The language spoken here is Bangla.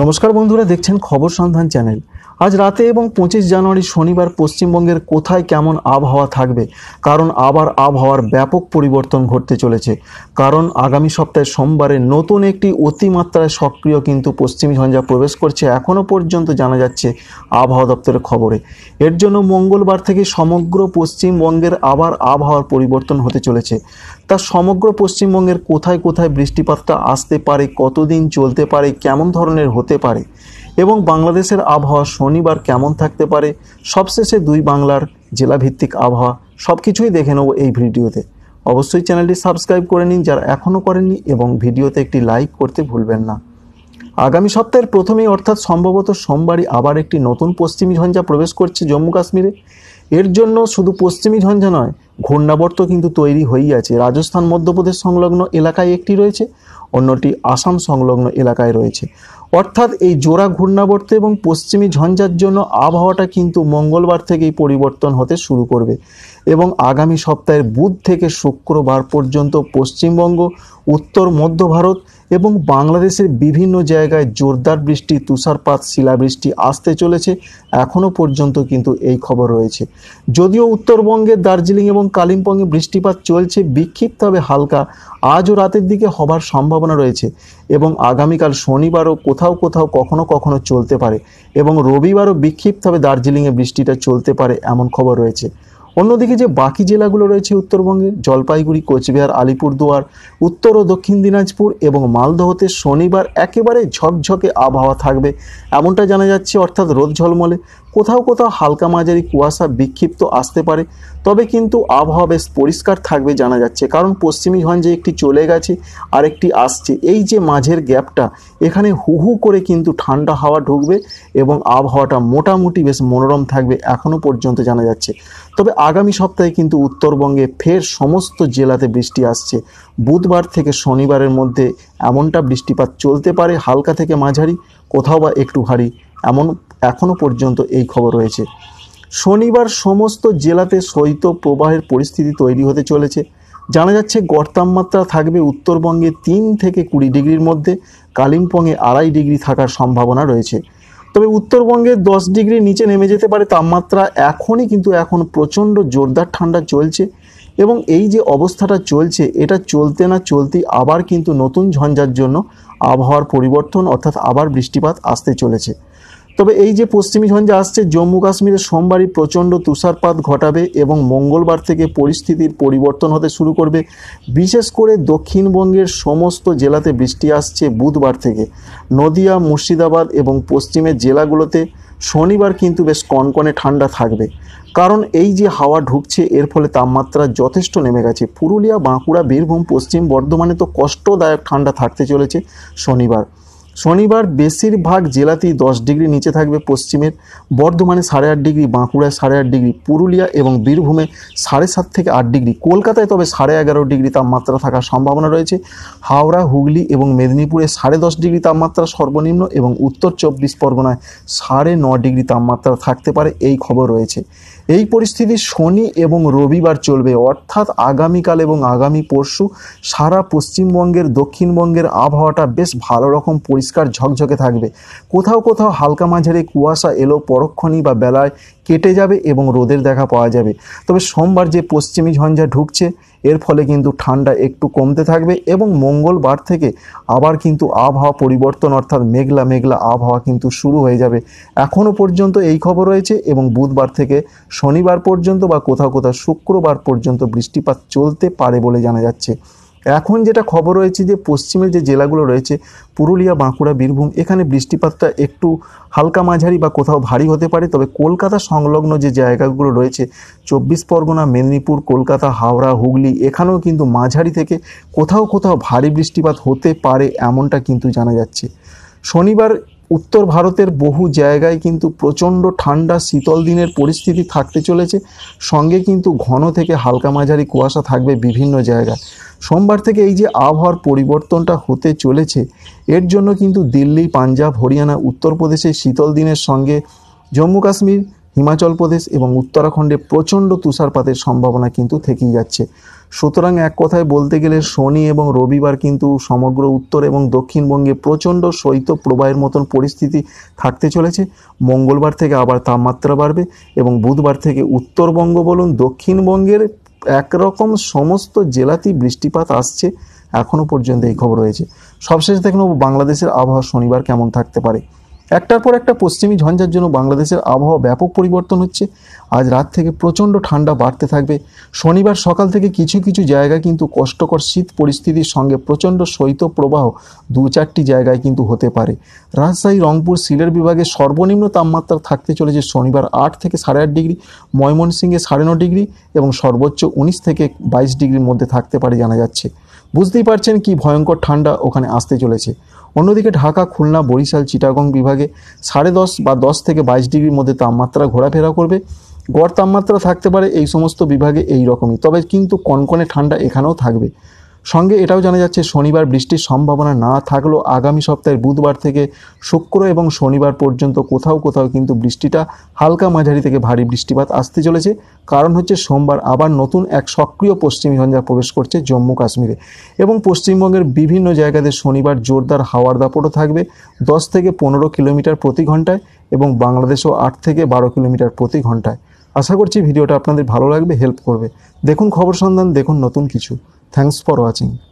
নমস্কার বন্ধুরা দেখছেন খবর সন্ধান চ্যানেল আজ রাতে এবং পঁচিশ জানুয়ারি শনিবার পশ্চিমবঙ্গের কোথায় কেমন আবহাওয়া থাকবে কারণ আবার আবহাওয়ার ব্যাপক পরিবর্তন ঘটতে চলেছে কারণ আগামী সপ্তাহে সোমবারে নতুন একটি অতিমাত্রায় সক্রিয় কিন্তু পশ্চিমী ঝঞ্ঝা প্রবেশ করছে এখনও পর্যন্ত জানা যাচ্ছে আবহাওয়া দপ্তরের খবরে এর জন্য মঙ্গলবার থেকে সমগ্র পশ্চিমবঙ্গের আবার আবহাওয়ার পরিবর্তন হতে চলেছে তা সমগ্র পশ্চিমবঙ্গের কোথায় কোথায় বৃষ্টিপাতটা আসতে পারে কতদিন চলতে পারে কেমন ধরনের হতে পারে এবং বাংলাদেশের আবহাওয়া শনিবার কেমন থাকতে পারে সবশেষে দুই বাংলার জেলাভিত্তিক আবহাওয়া সব কিছুই দেখে নেব এই ভিডিওতে অবশ্যই চ্যানেলটি সাবস্ক্রাইব করে নিন যারা এখনও করেননি এবং ভিডিওতে একটি লাইক করতে ভুলবেন না আগামী সপ্তাহের প্রথমেই অর্থাৎ সম্ভবত সোমবারই আবার একটি নতুন পশ্চিমী ঝঞ্ঝা প্রবেশ করছে জম্মু কাশ্মীরে এর জন্য শুধু পশ্চিমী ঝঞ্ঝা নয় ঘূর্ণাবর্ত কিন্তু তৈরি হয়েই আছে রাজস্থান মধ্যপ্রদেশ সংলগ্ন এলাকায় একটি রয়েছে অন্যটি আসাম সংলগ্ন এলাকায় রয়েছে অর্থাৎ এই জোড়া ঘূর্ণাবর্ত এবং পশ্চিমী ঝঞ্ঝার জন্য আবহাওয়াটা কিন্তু মঙ্গলবার থেকেই পরিবর্তন হতে শুরু করবে এবং আগামী সপ্তাহের বুধ থেকে শুক্রবার পর্যন্ত পশ্চিমবঙ্গ উত্তর মধ্য ভারত এবং বাংলাদেশের বিভিন্ন জায়গায় জোরদার বৃষ্টি তুষারপাত শিলাবৃষ্টি আসতে চলেছে এখনও পর্যন্ত কিন্তু এই খবর রয়েছে যদিও উত্তরবঙ্গে দার্জিলিং এবং কালিম্পংয়ে বৃষ্টিপাত চলছে বিক্ষিপ্তভাবে হালকা আজও রাতের দিকে হবার সম্ভাবনা রয়েছে এবং আগামীকাল শনিবারও কোথাও কোথাও কখনো কখনো চলতে পারে এবং রবিবারও বিক্ষিপ্তভাবে দার্জিলিংয়ে বৃষ্টিটা চলতে পারে এমন খবর রয়েছে অন্যদিকে যে বাকি জেলাগুলো রয়েছে উত্তরবঙ্গে জলপাইগুড়ি কোচবিহার আলিপুরদুয়ার উত্তর ও দক্ষিণ দিনাজপুর এবং মালদহতে শনিবার একেবারে ঝকঝকে আবহাওয়া থাকবে এমনটা জানা যাচ্ছে অর্থাৎ রোদ ঝলমলে কোথাও কোথাও হালকা মাঝারি কুয়াশা বিক্ষিপ্ত আসতে পারে তবে কিন্তু আবহাওয়া বেশ পরিষ্কার থাকবে জানা যাচ্ছে কারণ পশ্চিমী ঝঞ্ঝে একটি চলে গেছে আরেকটি আসছে এই যে মাঝের গ্যাপটা এখানে হু হু করে কিন্তু ঠান্ডা হাওয়া ঢুকবে এবং আবহাওয়াটা মোটামুটি বেশ মনোরম থাকবে এখনও পর্যন্ত জানা যাচ্ছে তবে আগামী সপ্তাহে কিন্তু উত্তরবঙ্গে ফের সমস্ত জেলাতে বৃষ্টি আসছে বুধবার থেকে শনিবারের মধ্যে এমনটা বৃষ্টিপাত চলতে পারে হালকা থেকে মাঝারি কোথাও বা একটু ভারী এমন এখনও পর্যন্ত এই খবর রয়েছে শনিবার সমস্ত জেলাতে শৈত প্রবাহের পরিস্থিতি তৈরি হতে চলেছে জানা যাচ্ছে গড় তাপমাত্রা থাকবে উত্তরবঙ্গে তিন থেকে কুড়ি ডিগ্রির মধ্যে কালিম্পংয়ে আড়াই ডিগ্রি থাকার সম্ভাবনা রয়েছে তবে উত্তরবঙ্গে দশ ডিগ্রি নিচে নেমে যেতে পারে তাপমাত্রা এখনই কিন্তু এখন প্রচণ্ড জোরদার ঠান্ডা চলছে এবং এই যে অবস্থাটা চলছে এটা চলতে না চলতে আবার কিন্তু নতুন ঝঞ্ঝার জন্য আবহাওয়ার পরিবর্তন অর্থাৎ আবার বৃষ্টিপাত আসতে চলেছে তবে এই যে পশ্চিমী ঝঞ্ঝা আসছে জম্মু কাশ্মীরে সোমবারই প্রচণ্ড তুষারপাত ঘটাবে এবং মঙ্গলবার থেকে পরিস্থিতির পরিবর্তন হতে শুরু করবে বিশেষ করে দক্ষিণবঙ্গের সমস্ত জেলাতে বৃষ্টি আসছে বুধবার থেকে নদিয়া মুর্শিদাবাদ এবং পশ্চিমের জেলাগুলোতে শনিবার কিন্তু বেশ কনকনে ঠান্ডা থাকবে কারণ এই যে হাওয়া ঢুকছে এর ফলে তাপমাত্রা যথেষ্ট নেমে গেছে পুরুলিয়া বাঁকুড়া বীরভূম পশ্চিম বর্ধমানে তো কষ্টদায়ক ঠান্ডা থাকতে চলেছে শনিবার শনিবার বেশিরভাগ জেলাতেই দশ ডিগ্রি নিচে থাকবে পশ্চিমের বর্ধমানে সাড়ে আট ডিগ্রি বাঁকুড়ায় সাড়ে আট ডিগ্রি পুরুলিয়া এবং বীরভূমে সাড়ে সাত থেকে আট ডিগ্রি কলকাতায় তবে সাড়ে এগারো ডিগ্রি তাপমাত্রা থাকার সম্ভাবনা রয়েছে হাওড়া হুগলি এবং মেদিনীপুরে সাড়ে দশ ডিগ্রি তাপমাত্রা সর্বনিম্ন এবং উত্তর চব্বিশ পরগনায় সাড়ে ন ডিগ্রি তাপমাত্রা থাকতে পারে এই খবর রয়েছে এই পরিস্থিতি শনি এবং রবিবার চলবে অর্থাৎ আগামীকাল এবং আগামী পরশু সারা পশ্চিমবঙ্গের দক্ষিণবঙ্গের আবহাওয়াটা বেশ ভালো রকম পরিষ্কার ঝকঝকে থাকবে কোথাও কোথাও হালকা মাঝারি কুয়াশা এলো পরক্ষণই বা বেলায় কেটে যাবে এবং রোদের দেখা পাওয়া যাবে তবে সোমবার যে পশ্চিমী ঝঞ্ঝা ঢুকছে এর ফলে কিন্তু ঠান্ডা একটু কমতে থাকবে এবং মঙ্গলবার থেকে আবার কিন্তু আবহাওয়া পরিবর্তন অর্থাৎ মেঘলা মেঘলা আবহাওয়া কিন্তু শুরু হয়ে যাবে এখনও পর্যন্ত এই খবর রয়েছে এবং বুধবার থেকে শনিবার পর্যন্ত বা কোথাও কোথাও শুক্রবার পর্যন্ত বৃষ্টিপাত চলতে পারে বলে জানা যাচ্ছে এখন যেটা খবর রয়েছে যে পশ্চিমের যে জেলাগুলো রয়েছে পুরুলিয়া বাঁকুড়া বীরভূম এখানে বৃষ্টিপাতটা একটু হালকা মাঝারি বা কোথাও ভারী হতে পারে তবে কলকাতা সংলগ্ন যে জায়গাগুলো রয়েছে চব্বিশ পরগনা মেদিনীপুর কলকাতা হাওড়া হুগলি এখানেও কিন্তু মাঝারি থেকে কোথাও কোথাও ভারী বৃষ্টিপাত হতে পারে এমনটা কিন্তু জানা যাচ্ছে শনিবার উত্তর ভারতের বহু জায়গায় কিন্তু প্রচণ্ড ঠান্ডা শীতল দিনের পরিস্থিতি থাকতে চলেছে সঙ্গে কিন্তু ঘন থেকে হালকা মাঝারি কুয়াশা থাকবে বিভিন্ন জায়গায় সোমবার থেকে এই যে আবহাওয়ার পরিবর্তনটা হতে চলেছে এর জন্য কিন্তু দিল্লি পাঞ্জাব হরিয়ানা উত্তরপ্রদেশে শীতল দিনের সঙ্গে জম্মু কাশ্মীর হিমাচল প্রদেশ এবং উত্তরাখণ্ডে প্রচণ্ড তুষারপাতের সম্ভাবনা কিন্তু থেকেই যাচ্ছে সুতরাং এক কথায় বলতে গেলে শনি এবং রবিবার কিন্তু সমগ্র উত্তর এবং দক্ষিণবঙ্গে প্রচণ্ড শৈত্য প্রবাহের মতন পরিস্থিতি থাকতে চলেছে মঙ্গলবার থেকে আবার তাপমাত্রা বাড়বে এবং বুধবার থেকে উত্তরবঙ্গ বলুন দক্ষিণবঙ্গের একরকম সমস্ত জেলাতেই বৃষ্টিপাত আসছে এখনও পর্যন্ত এই খবর রয়েছে সবশেষ দেখে নেব বাংলাদেশের আবহাওয়া শনিবার কেমন থাকতে পারে একটার পর একটা পশ্চিমী ঝঞ্ঝার জন্য বাংলাদেশের আবহাওয়া ব্যাপক পরিবর্তন হচ্ছে আজ রাত থেকে প্রচণ্ড ঠান্ডা বাড়তে থাকবে শনিবার সকাল থেকে কিছু কিছু জায়গায় কিন্তু কষ্টকর শীত পরিস্থিতির সঙ্গে প্রচণ্ড শৈত্যপ্রবাহ দু চারটি জায়গায় কিন্তু হতে পারে রাজশাহী রংপুর সিলেট বিভাগে সর্বনিম্ন তাপমাত্রা থাকতে চলেছে শনিবার আট থেকে সাড়ে আট ডিগ্রি ময়মনসিংহে সাড়ে ন ডিগ্রি এবং সর্বোচ্চ উনিশ থেকে বাইশ ডিগ্রির মধ্যে থাকতে পারে জানা যাচ্ছে বুঝতেই পারছেন কি ভয়ঙ্কর ঠান্ডা ওখানে আসতে চলেছে অন্যদিকে ঢাকা খুলনা বরিশাল চিটাগং বিভাগে সাড়ে দশ বা দশ থেকে বাইশ ডিগ্রির মধ্যে তাপমাত্রা ঘোরাফেরা করবে গড় তাপমাত্রা থাকতে পারে এই সমস্ত বিভাগে এই রকমই তবে কিন্তু কনকনে ঠান্ডা এখানেও থাকবে সঙ্গে এটাও জানা যাচ্ছে শনিবার বৃষ্টির সম্ভাবনা না থাকলেও আগামী সপ্তাহের বুধবার থেকে শুক্র এবং শনিবার পর্যন্ত কোথাও কোথাও কিন্তু বৃষ্টিটা হালকা মাঝারি থেকে ভারী বৃষ্টিপাত আসতে চলেছে কারণ হচ্ছে সোমবার আবার নতুন এক সক্রিয় পশ্চিমী ঝঞ্ঝা প্রবেশ করছে জম্মু কাশ্মীরে এবং পশ্চিমবঙ্গের বিভিন্ন জায়গাতে শনিবার জোরদার হাওয়ার দাপটও থাকবে দশ থেকে পনেরো কিলোমিটার প্রতি ঘন্টায় এবং বাংলাদেশেও আট থেকে বারো কিলোমিটার প্রতি ঘন্টায় আশা করছি ভিডিওটা আপনাদের ভালো লাগবে হেল্প করবে দেখুন খবর সন্ধান দেখুন নতুন কিছু thanks for watching